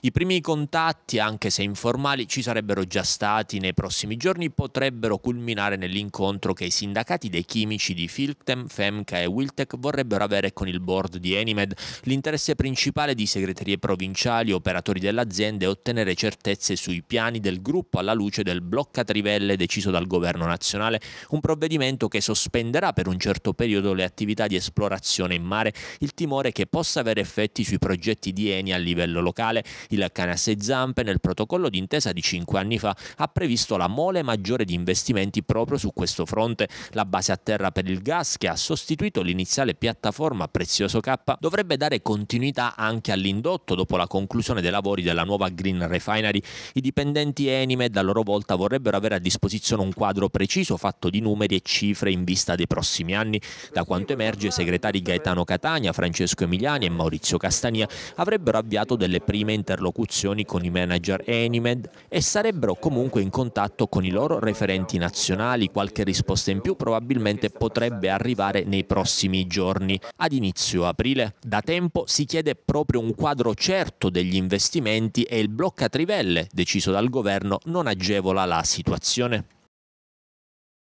I primi contatti, anche se informali, ci sarebbero già stati nei prossimi giorni, potrebbero culminare nell'incontro che i sindacati dei chimici di Filtem, Femca e Wiltec vorrebbero avere con il board di Enimed. L'interesse principale di segreterie provinciali, e operatori dell'azienda è ottenere certezze sui piani del gruppo alla luce del blocca trivelle deciso dal governo nazionale, un provvedimento che sospenderà per un certo periodo le attività di esplorazione in mare, il timore che possa avere effetti sui progetti di Eni a livello locale. Il cane a sei Zampe nel protocollo d'intesa di cinque anni fa ha previsto la mole maggiore di investimenti proprio su questo fronte. La base a terra per il gas che ha sostituito l'iniziale piattaforma Prezioso K dovrebbe dare continuità anche all'indotto dopo la conclusione dei lavori della nuova Green Refinery. I dipendenti Enime da loro volta vorrebbero avere a disposizione un quadro preciso fatto di numeri e cifre in vista dei prossimi anni. Da quanto emerge, i segretari Gaetano Catania, Francesco Emiliani e Maurizio Castania avrebbero avviato delle prime interrogazioni interlocuzioni con i manager Enimed e sarebbero comunque in contatto con i loro referenti nazionali. Qualche risposta in più probabilmente potrebbe arrivare nei prossimi giorni. Ad inizio aprile da tempo si chiede proprio un quadro certo degli investimenti e il blocca trivelle deciso dal governo non agevola la situazione.